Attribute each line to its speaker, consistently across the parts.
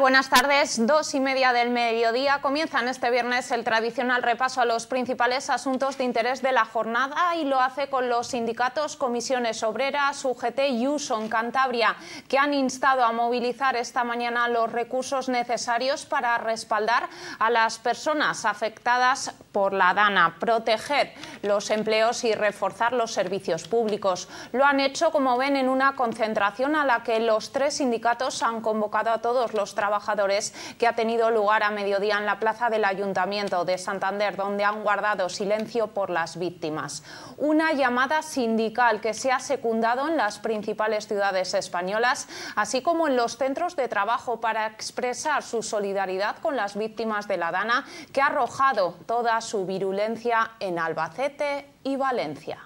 Speaker 1: Buenas tardes. Dos y media del mediodía comienzan este viernes el tradicional repaso a los principales asuntos de interés de la jornada y lo hace con los sindicatos Comisiones Obreras, UGT y en Cantabria, que han instado a movilizar esta mañana los recursos necesarios para respaldar a las personas afectadas por la DANA, proteger los empleos y reforzar los servicios públicos. Lo han hecho, como ven, en una concentración a la que los tres sindicatos han convocado a todos los trabajadores que ha tenido lugar a mediodía en la plaza del Ayuntamiento de Santander, donde han guardado silencio por las víctimas. Una llamada sindical que se ha secundado en las principales ciudades españolas, así como en los centros de trabajo para expresar su solidaridad con las víctimas de la Dana, que ha arrojado toda su virulencia en Albacete y Valencia.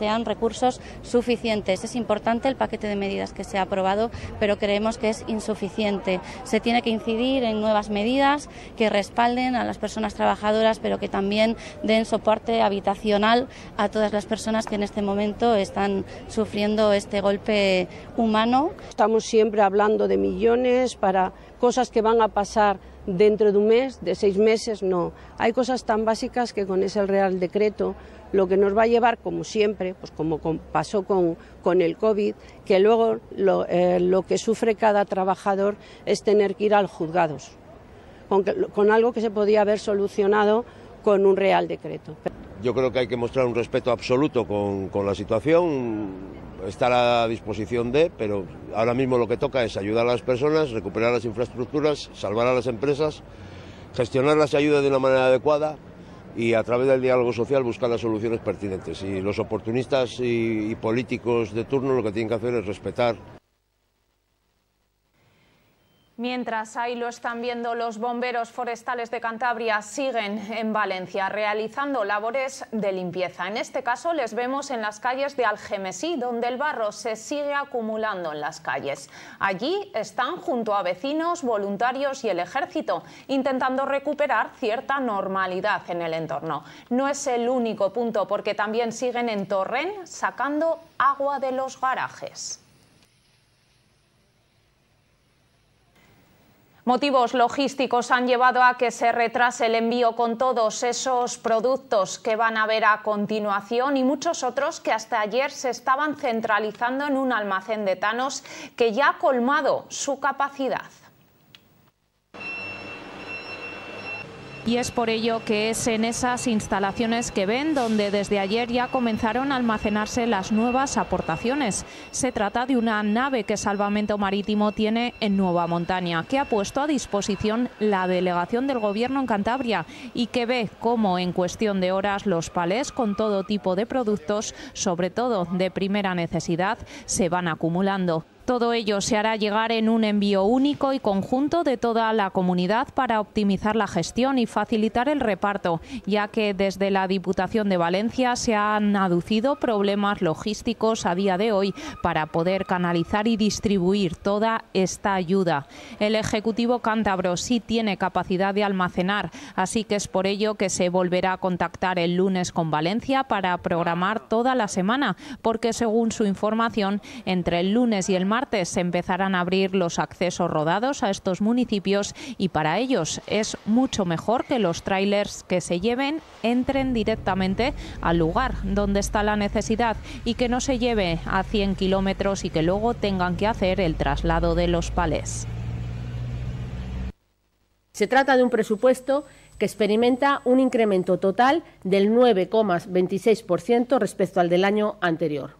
Speaker 2: sean recursos suficientes. Es importante el paquete de medidas que se ha aprobado, pero creemos que es insuficiente. Se tiene que incidir en nuevas medidas que respalden a las personas trabajadoras, pero que también den soporte habitacional a todas las personas que en este momento están sufriendo este golpe humano. Estamos siempre hablando de millones para cosas que van a pasar dentro de un mes, de seis meses, no. Hay cosas tan básicas que con ese Real Decreto lo que nos va a llevar, como siempre, pues como pasó con, con, el COVID, que luego eh, lo, que sufre cada trabajador es tener que ir al juzgados, con, algo que se podía haber solucionado con un Real Decreto.
Speaker 3: Yo creo que hay que mostrar un respeto absoluto con, con la situación, estar a disposición de, pero ahora mismo lo que toca es ayudar a las personas, recuperar las infraestructuras, salvar a las empresas, gestionar las ayudas de una manera adecuada y a través del diálogo social buscar las soluciones pertinentes. Y los oportunistas y, y políticos de turno lo que tienen que hacer es respetar
Speaker 1: Mientras ahí lo están viendo, los bomberos forestales de Cantabria siguen en Valencia realizando labores de limpieza. En este caso les vemos en las calles de Algemesí, donde el barro se sigue acumulando en las calles. Allí están junto a vecinos, voluntarios y el ejército, intentando recuperar cierta normalidad en el entorno. No es el único punto, porque también siguen en Torren sacando agua de los garajes. Motivos logísticos han llevado a que se retrase el envío con todos esos productos que van a ver a continuación y muchos otros que hasta ayer se estaban centralizando en un almacén de Thanos que ya ha colmado su capacidad. y es por ello que es en esas instalaciones que ven donde desde ayer ya comenzaron a almacenarse las nuevas aportaciones. Se trata de una nave que Salvamento Marítimo tiene en Nueva Montaña, que ha puesto a disposición la delegación del Gobierno en Cantabria y que ve cómo en cuestión de horas los palés con todo tipo de productos, sobre todo de primera necesidad, se van acumulando. Todo ello se hará llegar en un envío único y conjunto de toda la comunidad para optimizar la gestión y facilitar el reparto, ya que desde la Diputación de Valencia se han aducido problemas logísticos a día de hoy para poder canalizar y distribuir toda esta ayuda. El Ejecutivo Cántabro sí tiene capacidad de almacenar, así que es por ello que se volverá a contactar el lunes con Valencia para programar toda la semana, porque según su información, entre el lunes y el martes se empezarán a abrir los accesos rodados a estos municipios y para ellos es mucho mejor que los trailers que se lleven entren directamente al lugar donde está la necesidad y que no se lleve a 100 kilómetros y que luego tengan que hacer el traslado de los palés. Se trata de un presupuesto que experimenta
Speaker 4: un incremento total del 9,26% respecto al del año anterior.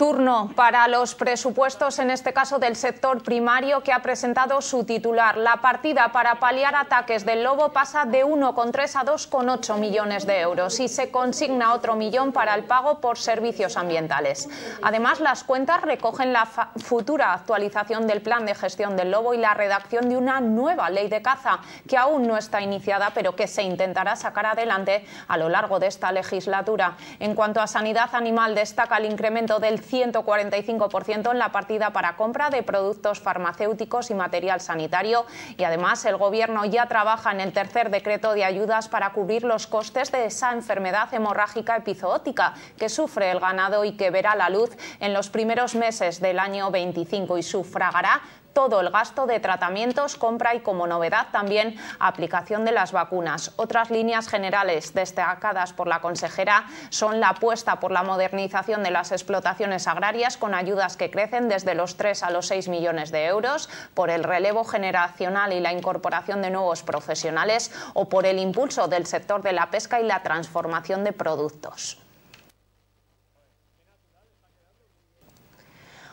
Speaker 1: turno para los presupuestos, en este caso del sector primario, que ha presentado su titular. La partida para paliar ataques del lobo pasa de 1,3 a 2,8 millones de euros y se consigna otro millón para el pago por servicios ambientales. Además, las cuentas recogen la futura actualización del plan de gestión del lobo y la redacción de una nueva ley de caza que aún no está iniciada, pero que se intentará sacar adelante a lo largo de esta legislatura. En cuanto a sanidad animal, destaca el incremento del 145% en la partida para compra de productos farmacéuticos y material sanitario. Y además, el Gobierno ya trabaja en el tercer decreto de ayudas para cubrir los costes de esa enfermedad hemorrágica epizootica que sufre el ganado y que verá la luz en los primeros meses del año 25 y sufragará todo el gasto de tratamientos, compra y como novedad también aplicación de las vacunas. Otras líneas generales destacadas por la consejera son la apuesta por la modernización de las explotaciones agrarias con ayudas que crecen desde los 3 a los 6 millones de euros, por el relevo generacional y la incorporación de nuevos profesionales o por el impulso del sector de la pesca y la transformación de productos.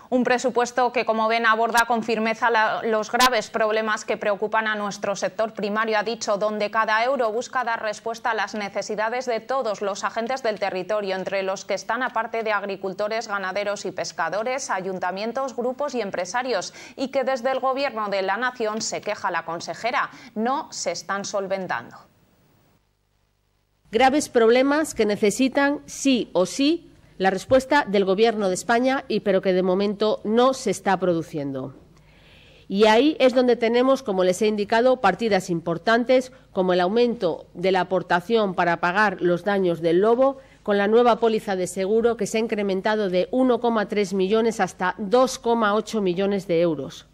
Speaker 1: Un presupuesto que, como ven, aborda con firmeza los graves problemas que preocupan a nuestro sector primario, ha dicho, donde cada euro busca dar respuesta a las necesidades de todos los agentes del territorio, entre los que están, aparte de agricultores, ganaderos y pescadores, ayuntamientos, grupos y empresarios, y que desde el Gobierno de la Nación, se queja la consejera, no se están solventando.
Speaker 4: Graves problemas que necesitan sí o sí la respuesta del Gobierno de España, y pero que de momento no se está produciendo. Y ahí es donde tenemos, como les he indicado, partidas importantes como el aumento de la aportación para pagar los daños del lobo, con la nueva póliza de seguro que se ha incrementado de 1,3 millones hasta 2,8 millones de euros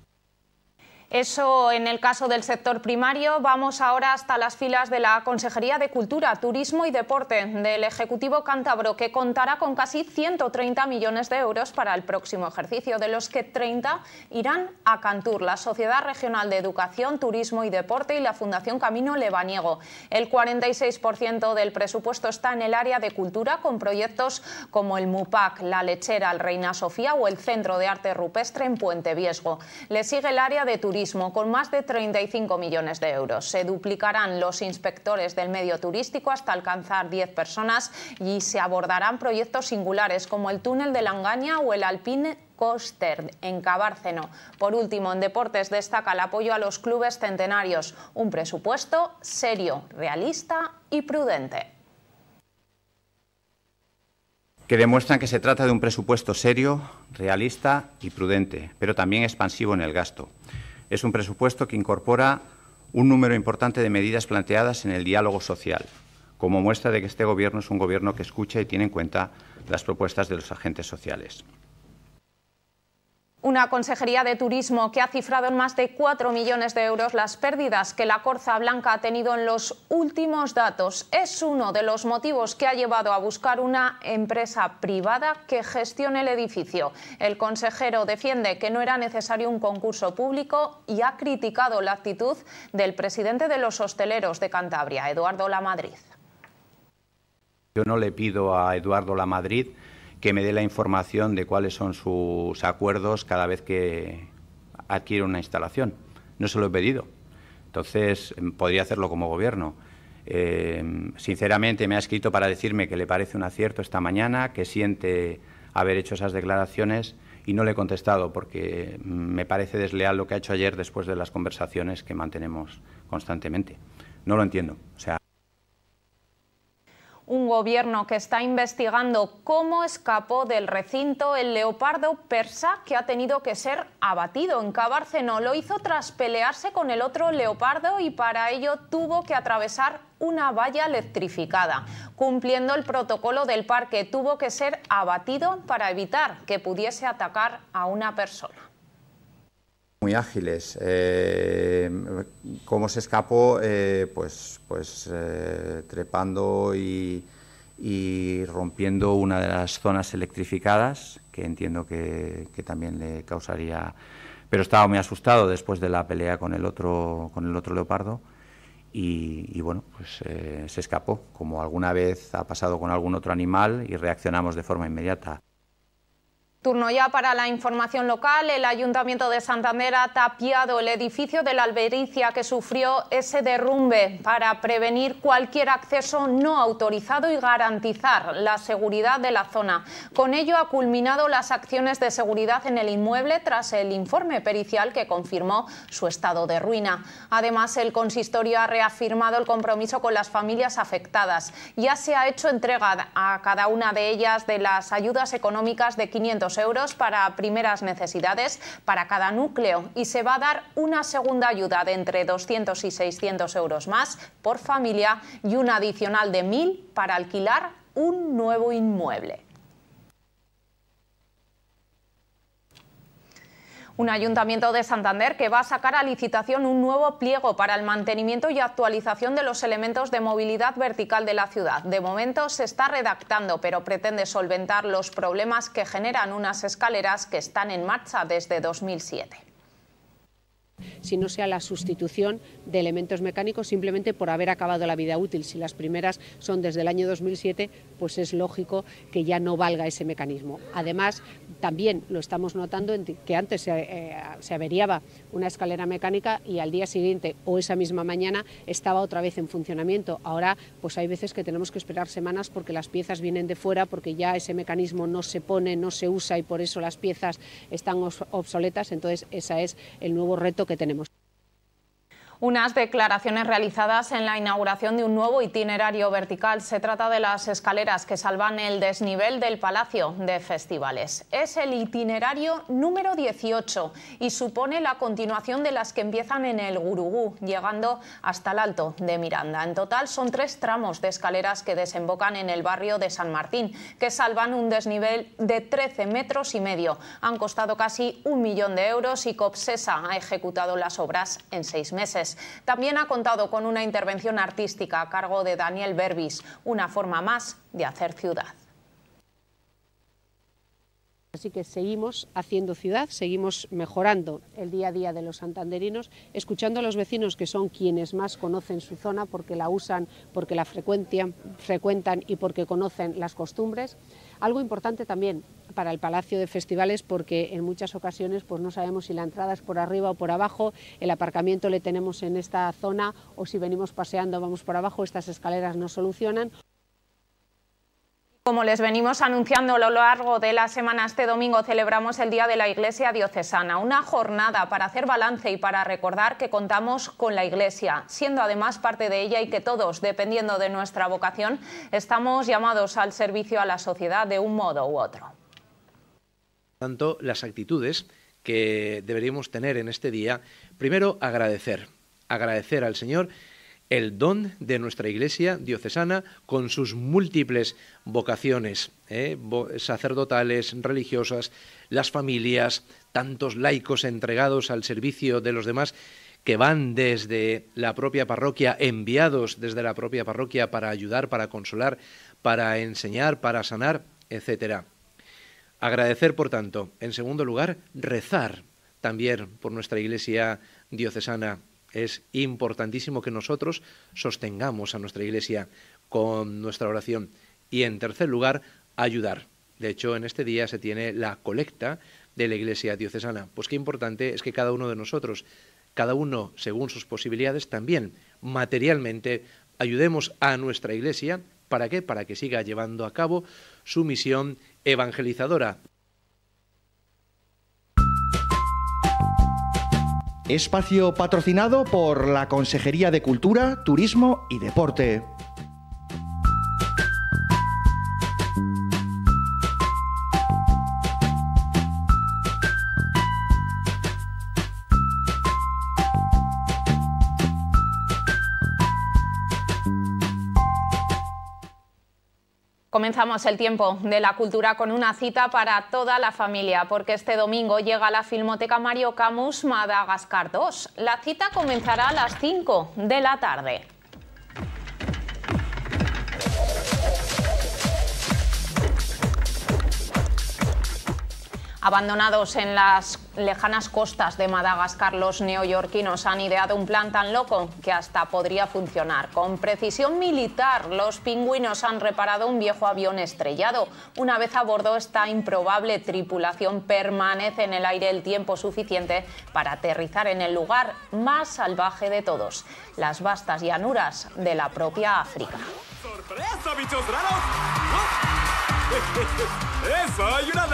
Speaker 1: eso en el caso del sector primario. Vamos ahora hasta las filas de la Consejería de Cultura, Turismo y Deporte del Ejecutivo Cántabro, que contará con casi 130 millones de euros para el próximo ejercicio, de los que 30 irán a Cantur, la Sociedad Regional de Educación, Turismo y Deporte y la Fundación Camino Lebaniego. El 46% del presupuesto está en el área de cultura, con proyectos como el MUPAC, la Lechera, el Reina Sofía o el Centro de Arte Rupestre en Puente Viesgo. Le sigue el área de turismo con más de 35 millones de euros. Se duplicarán los inspectores del medio turístico hasta alcanzar 10 personas y se abordarán proyectos singulares como el túnel de Langaña o el Alpine Coaster... en Cabárceno. Por último, en deportes destaca el apoyo a los clubes centenarios, un presupuesto serio, realista y prudente.
Speaker 5: Que demuestran que se trata de un presupuesto serio, realista y prudente, pero también expansivo en el gasto. Es un presupuesto que incorpora un número importante de medidas planteadas en el diálogo social, como muestra de que este Gobierno es un Gobierno que escucha y tiene en cuenta las propuestas de los agentes sociales.
Speaker 1: Una consejería de turismo que ha cifrado en más de 4 millones de euros las pérdidas que la Corza Blanca ha tenido en los últimos datos es uno de los motivos que ha llevado a buscar una empresa privada que gestione el edificio. El consejero defiende que no era necesario un concurso público y ha criticado la actitud del presidente de los hosteleros de Cantabria, Eduardo Lamadrid.
Speaker 5: Yo no le pido a Eduardo Lamadrid que me dé la información de cuáles son sus acuerdos cada vez que adquiere una instalación. No se lo he pedido. Entonces, em, podría hacerlo como gobierno. Em, sinceramente, me ha escrito para decirme que le parece un acierto esta mañana, que siente haber hecho esas declaraciones y no le he contestado porque mm, me parece desleal lo que ha hecho ayer después de las conversaciones que mantenemos constantemente. No lo entiendo. O sea,
Speaker 1: un gobierno que está investigando cómo escapó del recinto el leopardo persa que ha tenido que ser abatido en Cabarceno. Lo hizo tras pelearse con el otro leopardo y para ello tuvo que atravesar una valla electrificada. Cumpliendo el protocolo del parque, tuvo que ser abatido para evitar que pudiese atacar a una persona
Speaker 5: muy ágiles. Eh, ¿Cómo se escapó? Eh, pues pues eh, trepando y, rompiendo una de las zonas electrificadas, que entiendo que, también le causaría... Pero estaba muy asustado después de la pelea con el otro, con el otro leopardo. Y, y bueno, pues se escapó, como alguna vez ha pasado con algún otro animal y reaccionamos de forma inmediata.
Speaker 1: Turno ya para la información local. El Ayuntamiento de Santander ha tapiado el edificio de la Albericia que sufrió ese derrumbe para prevenir cualquier acceso no autorizado y garantizar la seguridad de la zona. Con ello ha culminado las acciones de seguridad en el inmueble tras el informe pericial que confirmó su estado de ruina. Además, el consistorio ha reafirmado el compromiso con las familias afectadas. Ya se ha hecho entrega a cada una de ellas de las ayudas económicas de 500 euros para primeras necesidades para cada núcleo y se va a dar una segunda ayuda de entre 200 y 600 euros más por familia y una adicional de 1.000 para alquilar un nuevo inmueble. Un ayuntamiento de Santander que va a sacar a licitación un nuevo pliego para el mantenimiento y actualización de los elementos de movilidad vertical de la ciudad. De momento se está redactando, pero pretende solventar los problemas que generan unas escaleras que están en marcha desde 2007
Speaker 2: si no sea la sustitución de elementos mecánicos simplemente por haber acabado la vida útil. Si las primeras son desde el año 2007, pues es lógico que ya no valga ese mecanismo. Además, también lo estamos notando en que antes eh, se, averiaba una escalera mecánica y al día siguiente o esa misma mañana estaba otra vez en funcionamiento. Ahora, pues hay veces que tenemos que esperar semanas porque las piezas vienen de fuera, porque ya ese mecanismo no se pone, no se usa y por eso las piezas están obsoletas. Entonces, ese es el nuevo reto que que tenemos
Speaker 1: unas declaraciones realizadas en la inauguración de un nuevo itinerario vertical. Se trata de las escaleras que salvan el desnivel del Palacio de Festivales. Es el itinerario número 18 y supone la continuación de las que empiezan en el Gurugú, llegando hasta el Alto de Miranda. En total son tres tramos de escaleras que desembocan en el barrio de San Martín, que salvan un desnivel de 13 metros y medio. Han costado casi un millón de euros y Copsesa ha ejecutado las obras en seis meses. También ha contado con una intervención artística a cargo de Daniel Berbis, una forma más de hacer ciudad.
Speaker 2: Así que seguimos haciendo ciudad, seguimos mejorando el día a día de los santanderinos, escuchando a los vecinos que son quienes más conocen su zona porque la usan, porque la frecuentan y porque conocen las costumbres. Algo importante también, para el Palacio de Festivales porque en muchas ocasiones pues no sabemos si la entrada es por arriba o por abajo, el aparcamiento le tenemos en esta zona o si venimos paseando vamos por abajo, estas escaleras no solucionan.
Speaker 1: Como les venimos anunciando a lo largo de la semana, este domingo celebramos el Día de la Iglesia Diocesana, una jornada para hacer balance y para recordar que contamos con la Iglesia, siendo además parte de ella y que todos, dependiendo de nuestra vocación, estamos llamados al servicio a la sociedad de un modo u otro
Speaker 3: tanto las actitudes que deberíamos tener en este día. Primero, agradecer. Agradecer al Señor el don de nuestra Iglesia diocesana con sus múltiples vocaciones ¿eh? sacerdotales, religiosas, las familias, tantos laicos entregados al servicio de los demás que van desde la propia parroquia, enviados desde la propia parroquia para ayudar, para consolar, para enseñar, para sanar, etcétera. Agradecer, por tanto, en segundo lugar, rezar también por nuestra Iglesia diocesana. Es importantísimo que nosotros sostengamos a nuestra Iglesia con nuestra oración. Y en tercer lugar, ayudar. De hecho, en este día se tiene la colecta de la Iglesia diocesana. Pues qué importante es que cada uno de nosotros, cada uno según sus posibilidades, también materialmente ayudemos a nuestra Iglesia. ¿Para qué? Para que siga llevando a cabo su misión evangelizadora. Espacio patrocinado por la Consejería de Cultura, Turismo y Deporte.
Speaker 1: Comenzamos el tiempo de la cultura con una cita para toda la familia, porque este domingo llega la Filmoteca Mario Camus Madagascar 2. La cita comenzará a las 5 de la tarde. Abandonados en las lejanas costas de Madagascar, los neoyorquinos han ideado un plan tan loco que hasta podría funcionar. Con precisión militar, los pingüinos han reparado un viejo avión estrellado. Una vez a bordo, esta improbable tripulación permanece en el aire el tiempo suficiente para aterrizar en el lugar más salvaje de todos, las vastas llanuras de la propia África. ¡Sorpresa, bichos ¡Eso hay una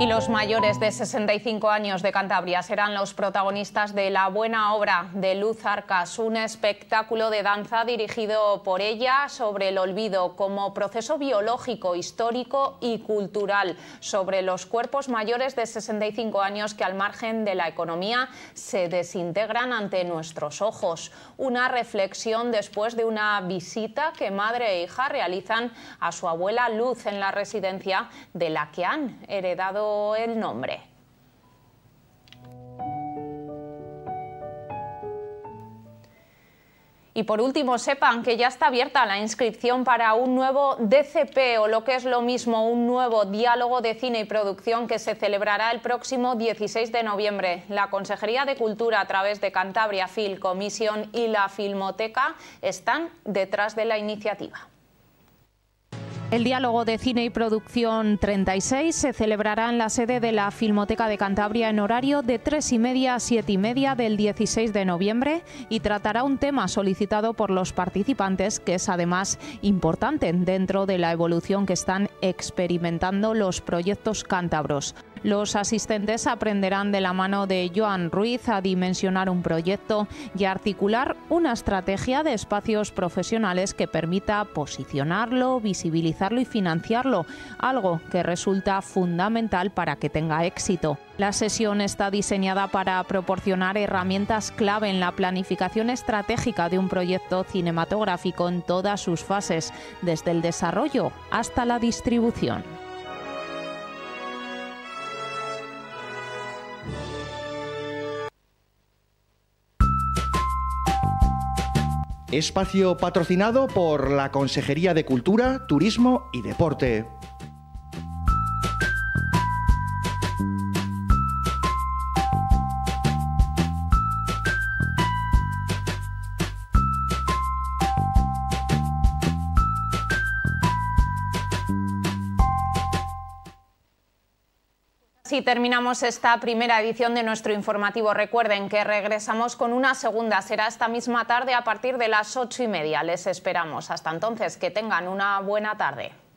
Speaker 1: Y los mayores de 65 años de Cantabria serán los protagonistas de la buena obra de Luz Arcas, un espectáculo de danza dirigido por ella sobre el olvido como proceso biológico, histórico y cultural sobre los cuerpos mayores de 65 años que al margen de la economía se desintegran ante nuestros ojos. Una reflexión después de una visita que madre e hija realizan a su abuela Luz en la residencia de la que han heredado el nombre. Y por último, sepan que ya está abierta la inscripción para un nuevo DCP o lo que es lo mismo, un nuevo diálogo de cine y producción que se celebrará el próximo 16 de noviembre. La Consejería de Cultura a través de Cantabria Film Comisión y la Filmoteca están detrás de la iniciativa. El diálogo de cine y producción 36 se celebrará en la sede de la Filmoteca de Cantabria en horario de 3 y media a 7 y media del 16 de noviembre y tratará un tema solicitado por los participantes que es además importante dentro de la evolución que están experimentando los proyectos cántabros. Los asistentes aprenderán de la mano de Joan Ruiz a dimensionar un proyecto y a articular una estrategia de espacios profesionales que permita posicionarlo, visibilizarlo y financiarlo, algo que resulta fundamental para que tenga éxito. La sesión está diseñada para proporcionar herramientas clave en la planificación estratégica de un proyecto cinematográfico en todas sus fases, desde el desarrollo hasta la distribución.
Speaker 3: Espacio patrocinado por la Consejería de Cultura, Turismo y Deporte.
Speaker 1: Así terminamos esta primera edición de nuestro informativo. Recuerden que regresamos con una segunda. Será esta misma tarde a partir de las ocho y media. Les esperamos. Hasta entonces, que tengan una buena tarde.